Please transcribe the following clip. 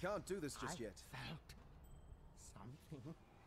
can't do this just I yet. felt something